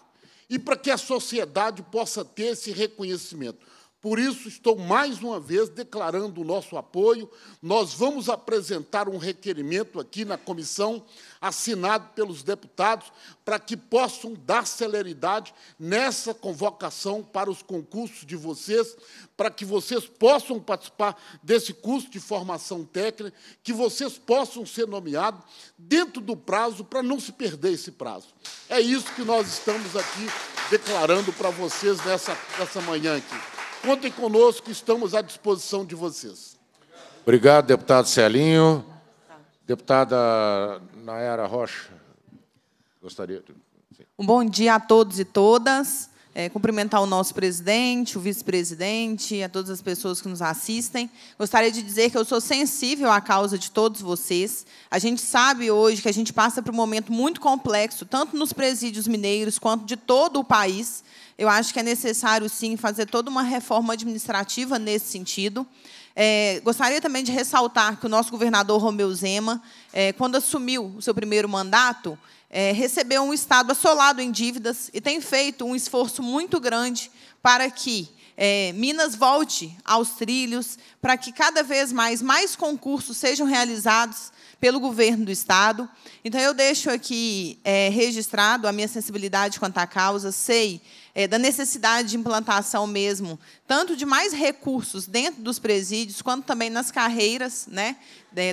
S2: e para que a sociedade possa ter esse reconhecimento. Por isso, estou mais uma vez declarando o nosso apoio. Nós vamos apresentar um requerimento aqui na comissão, assinado pelos deputados, para que possam dar celeridade nessa convocação para os concursos de vocês, para que vocês possam participar desse curso de formação técnica, que vocês possam ser nomeados dentro do prazo, para não se perder esse prazo. É isso que nós estamos aqui declarando para vocês nessa, nessa manhã aqui contem conosco, estamos à disposição de vocês.
S1: Obrigado, deputado Celinho. Deputada Nayara Rocha, gostaria.
S6: Um bom dia a todos e todas é, cumprimentar o nosso presidente, o vice-presidente, a todas as pessoas que nos assistem. Gostaria de dizer que eu sou sensível à causa de todos vocês. A gente sabe hoje que a gente passa por um momento muito complexo, tanto nos presídios mineiros quanto de todo o país. Eu acho que é necessário, sim, fazer toda uma reforma administrativa nesse sentido. É, gostaria também de ressaltar que o nosso governador Romeu Zema, é, quando assumiu o seu primeiro mandato, é, recebeu um Estado assolado em dívidas e tem feito um esforço muito grande para que é, Minas volte aos trilhos, para que cada vez mais, mais concursos sejam realizados pelo governo do Estado. Então, eu deixo aqui é, registrado a minha sensibilidade quanto à causa, sei é, da necessidade de implantação mesmo, tanto de mais recursos dentro dos presídios, quanto também nas carreiras né,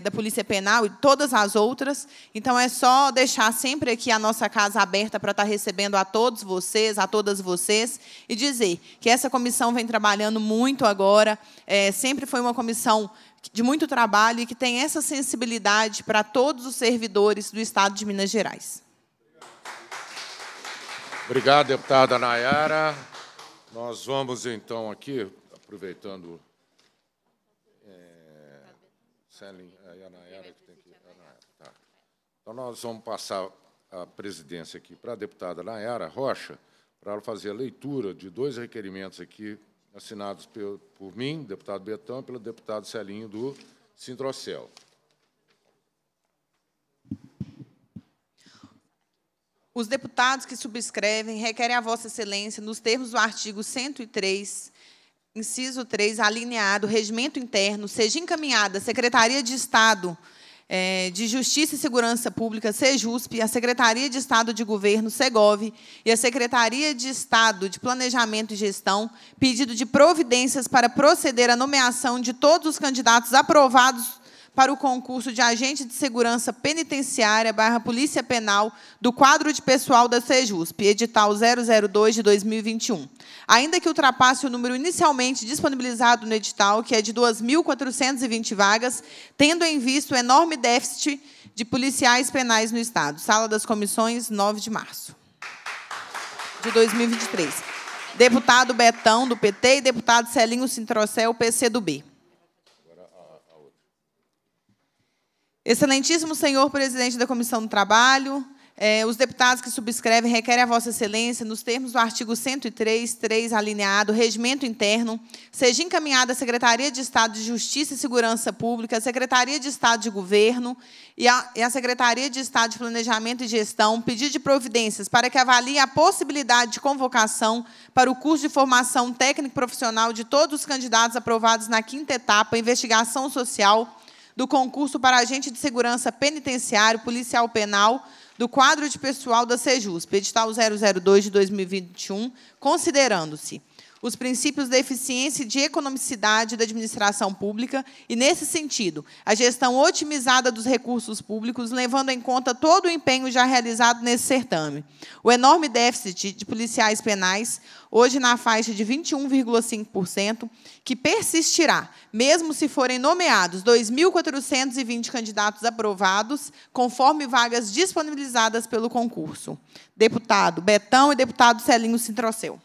S6: da Polícia Penal e todas as outras. Então, é só deixar sempre aqui a nossa casa aberta para estar recebendo a todos vocês, a todas vocês, e dizer que essa comissão vem trabalhando muito agora, é, sempre foi uma comissão de muito trabalho e que tem essa sensibilidade para todos os servidores do Estado de Minas Gerais.
S1: Obrigado, deputada Nayara. Nós vamos, então, aqui, aproveitando... É, Céline, é, a Nayara que tem que... Tá. Então, nós vamos passar a presidência aqui para a deputada Nayara Rocha, para ela fazer a leitura de dois requerimentos aqui assinados por, por mim, deputado Betão, e pelo deputado Celinho do Sintrocel.
S6: Os deputados que subscrevem requerem a Vossa Excelência, nos termos do artigo 103, inciso 3, alineado, regimento interno, seja encaminhada à Secretaria de Estado é, de Justiça e Segurança Pública, SEJUSP, à Secretaria de Estado de Governo, SEGOV, e à Secretaria de Estado de Planejamento e Gestão, pedido de providências para proceder à nomeação de todos os candidatos aprovados para o concurso de agente de segurança penitenciária barra polícia penal do quadro de pessoal da SEJUSP, edital 002 de 2021. Ainda que ultrapasse o número inicialmente disponibilizado no edital, que é de 2.420 vagas, tendo em vista o enorme déficit de policiais penais no Estado. Sala das Comissões, 9 de março de 2023. Deputado Betão, do PT, e deputado Celinho Sintrocel, PC do B. Excelentíssimo senhor presidente da Comissão do Trabalho, é, os deputados que subscrevem requerem a Vossa Excelência, nos termos do artigo 103, 3 alineado, regimento interno, seja encaminhada à Secretaria de Estado de Justiça e Segurança Pública, à Secretaria de Estado de Governo e à, e à Secretaria de Estado de Planejamento e Gestão pedido de providências para que avalie a possibilidade de convocação para o curso de formação técnico-profissional de todos os candidatos aprovados na quinta etapa, investigação social, do concurso para agente de segurança penitenciário, policial penal, do quadro de pessoal da Sejusp, edital 002 de 2021, considerando-se os princípios da eficiência e de economicidade da administração pública e, nesse sentido, a gestão otimizada dos recursos públicos, levando em conta todo o empenho já realizado nesse certame. O enorme déficit de policiais penais, hoje na faixa de 21,5%, que persistirá, mesmo se forem nomeados 2.420 candidatos aprovados, conforme vagas disponibilizadas pelo concurso. Deputado Betão e deputado Celinho Sintroceu.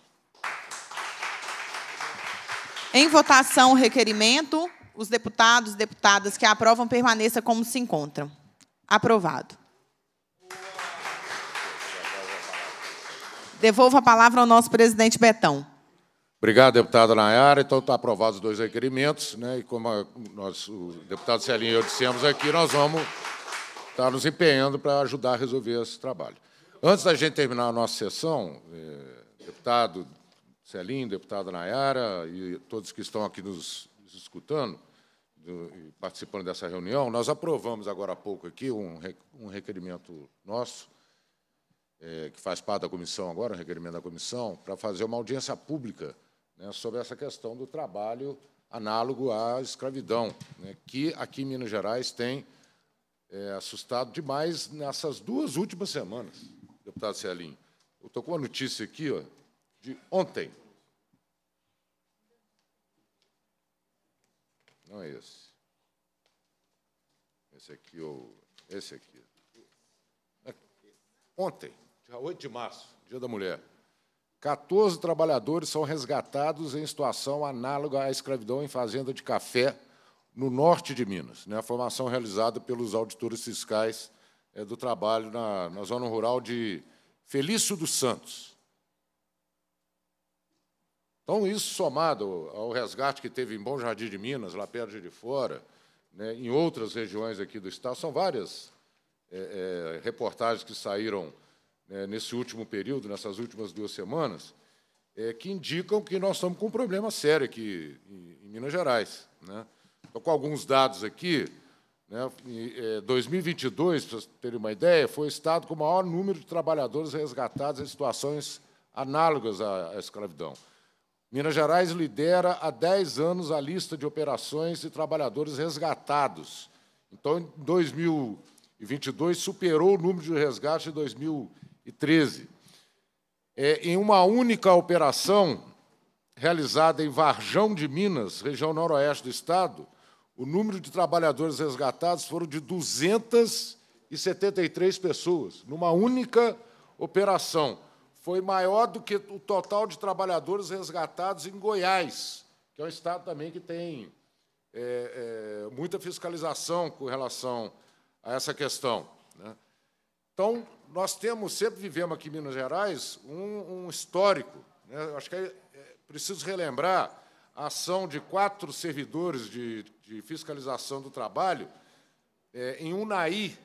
S6: Em votação o requerimento, os deputados e deputadas que aprovam permaneça como se encontram. Aprovado. Devolvo a palavra ao nosso presidente Betão.
S1: Obrigado, deputada Nayara. Então, está aprovados os dois requerimentos, né? e como a, nós, o deputado Celinho e eu dissemos aqui, nós vamos estar tá nos empenhando para ajudar a resolver esse trabalho. Antes da gente terminar a nossa sessão, eh, deputado, Celinho, deputada Nayara e todos que estão aqui nos, nos escutando do, e participando dessa reunião, nós aprovamos agora há pouco aqui um, um requerimento nosso, é, que faz parte da comissão agora, um requerimento da comissão, para fazer uma audiência pública né, sobre essa questão do trabalho análogo à escravidão, né, que aqui em Minas Gerais tem é, assustado demais nessas duas últimas semanas, deputado Celinho. Eu estou com uma notícia aqui, ó, de ontem. Não é esse. Esse aqui ou esse aqui. É ontem, dia 8 de março, Dia da Mulher. 14 trabalhadores são resgatados em situação análoga à escravidão em fazenda de café no norte de Minas. Né? A formação realizada pelos auditores fiscais é, do trabalho na, na zona rural de Felício dos Santos. Então, isso somado ao resgate que teve em Bom Jardim de Minas, lá perto de fora, né, em outras regiões aqui do Estado, são várias é, é, reportagens que saíram né, nesse último período, nessas últimas duas semanas, é, que indicam que nós estamos com um problema sério aqui em, em Minas Gerais. Né? Estou com alguns dados aqui. Né? Em 2022, para vocês terem uma ideia, foi o Estado com o maior número de trabalhadores resgatados em situações análogas à, à escravidão. Minas Gerais lidera há 10 anos a lista de operações de trabalhadores resgatados. Então, em 2022, superou o número de resgates de 2013. É, em uma única operação realizada em Varjão de Minas, região noroeste do estado, o número de trabalhadores resgatados foram de 273 pessoas, numa única operação foi maior do que o total de trabalhadores resgatados em Goiás, que é um estado também que tem é, é, muita fiscalização com relação a essa questão. Né? Então, nós temos, sempre vivemos aqui em Minas Gerais, um, um histórico. Né? Acho que é, é, preciso relembrar a ação de quatro servidores de, de fiscalização do trabalho é, em Unai,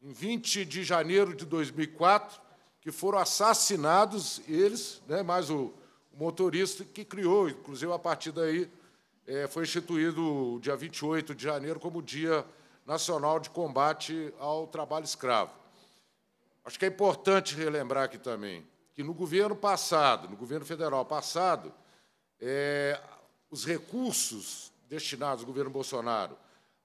S1: em 20 de janeiro de 2004, que foram assassinados, eles, né, mais o motorista que criou, inclusive a partir daí é, foi instituído o dia 28 de janeiro como Dia Nacional de Combate ao Trabalho Escravo. Acho que é importante relembrar aqui também que no governo passado, no governo federal passado, é, os recursos destinados ao governo Bolsonaro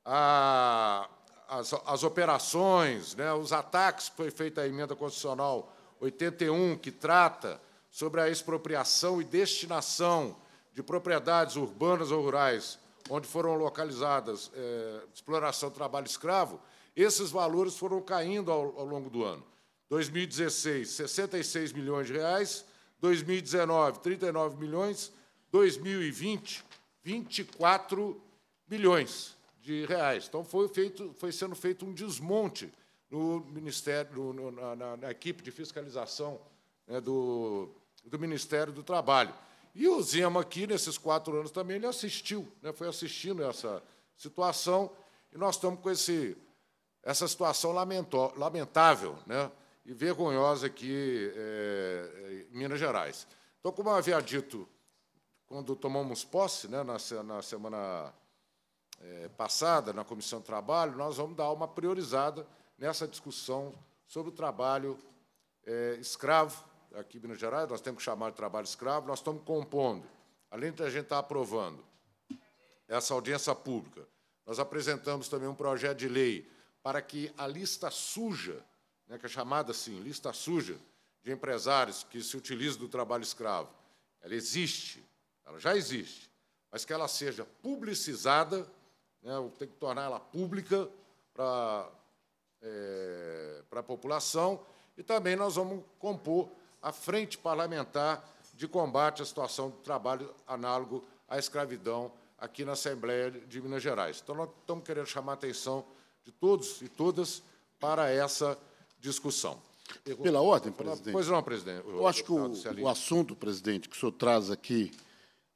S1: às, operações, né, os ataques que foi feita a emenda constitucional 81, que trata sobre a expropriação e destinação de propriedades urbanas ou rurais onde foram localizadas é, exploração, trabalho escravo, esses valores foram caindo ao, ao longo do ano. 2016, 66 milhões de reais, 2019, 39 milhões, 2020, 24 milhões de reais. Então foi feito, foi sendo feito um desmonte no Ministério, no, na, na, na, equipe de fiscalização né, do, do Ministério do Trabalho. E o Zema aqui, nesses quatro anos também, ele assistiu, né, foi assistindo essa situação, e nós estamos com esse, essa situação lamento, lamentável né, e vergonhosa aqui é, é em Minas Gerais. Então, como eu havia dito quando tomamos posse, né, na, na semana é, passada, na Comissão do Trabalho, nós vamos dar uma priorizada nessa discussão sobre o trabalho é, escravo aqui em Minas Gerais, nós temos que chamar de trabalho escravo, nós estamos compondo, além de a gente estar aprovando essa audiência pública, nós apresentamos também um projeto de lei para que a lista suja, né, que é chamada assim, lista suja, de empresários que se utilizam do trabalho escravo, ela existe, ela já existe, mas que ela seja publicizada, né, tem que tornar ela pública para é, para a população e também nós vamos compor a Frente Parlamentar de Combate à Situação do Trabalho Análogo à Escravidão aqui na Assembleia de Minas Gerais. Então, nós estamos querendo chamar a atenção de todos e todas para essa discussão. Pela ordem, presidente. Pois
S2: não, presidente. Eu, acho que o, tá, o assunto, presidente, que o senhor traz aqui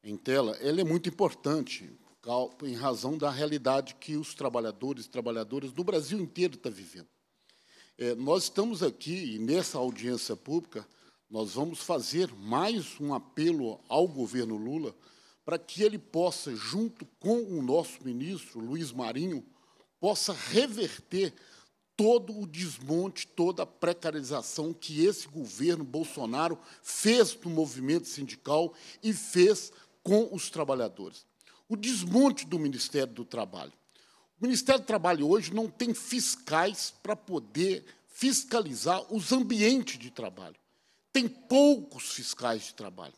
S2: em tela, ele é muito importante em razão da realidade que os trabalhadores e trabalhadoras do Brasil inteiro estão tá vivendo. É, nós estamos aqui, e nessa audiência pública, nós vamos fazer mais um apelo ao governo Lula para que ele possa, junto com o nosso ministro, Luiz Marinho, possa reverter todo o desmonte, toda a precarização que esse governo Bolsonaro fez do movimento sindical e fez com os trabalhadores o desmonte do Ministério do Trabalho. O Ministério do Trabalho hoje não tem fiscais para poder fiscalizar os ambientes de trabalho. Tem poucos fiscais de trabalho.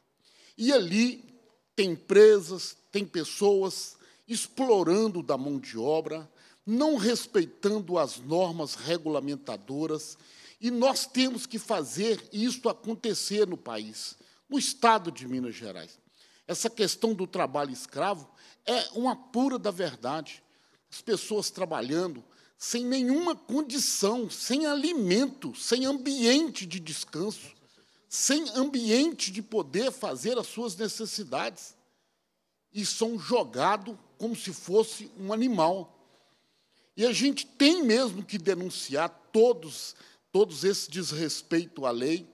S2: E ali tem empresas, tem pessoas explorando da mão de obra, não respeitando as normas regulamentadoras, e nós temos que fazer isso acontecer no país, no estado de Minas Gerais. Essa questão do trabalho escravo é uma pura da verdade. As pessoas trabalhando sem nenhuma condição, sem alimento, sem ambiente de descanso, sem ambiente de poder fazer as suas necessidades, e são jogados como se fosse um animal. E a gente tem mesmo que denunciar todos, todos esse desrespeito à lei,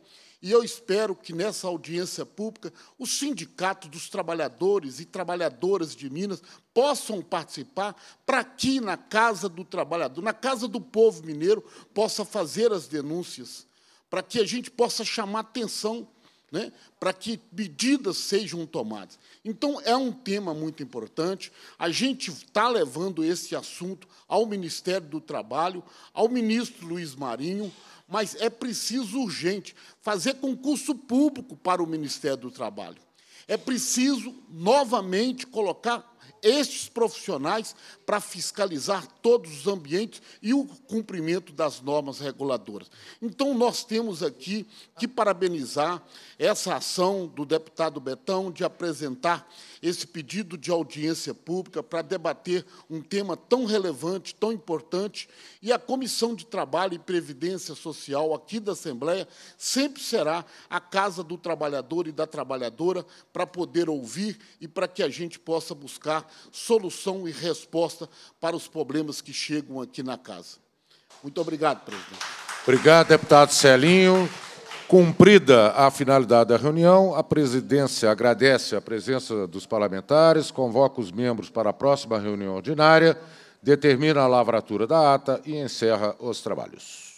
S2: e eu espero que nessa audiência pública os sindicatos dos trabalhadores e trabalhadoras de Minas possam participar para que na casa do trabalhador, na casa do povo mineiro, possa fazer as denúncias, para que a gente possa chamar atenção, né, para que medidas sejam tomadas. Então é um tema muito importante. A gente está levando esse assunto ao Ministério do Trabalho, ao ministro Luiz Marinho, mas é preciso urgente fazer concurso público para o Ministério do Trabalho. É preciso novamente colocar estes profissionais para fiscalizar todos os ambientes e o cumprimento das normas reguladoras. Então, nós temos aqui que parabenizar essa ação do deputado Betão de apresentar esse pedido de audiência pública para debater um tema tão relevante, tão importante, e a Comissão de Trabalho e Previdência Social aqui da Assembleia sempre será a casa do trabalhador e da trabalhadora para poder ouvir e para que a gente possa buscar buscar solução e resposta para os problemas que chegam aqui na casa. Muito obrigado, presidente.
S1: Obrigado, deputado Celinho. Cumprida a finalidade da reunião, a presidência agradece a presença dos parlamentares, convoca os membros para a próxima reunião ordinária, determina a lavratura da ata e encerra os trabalhos.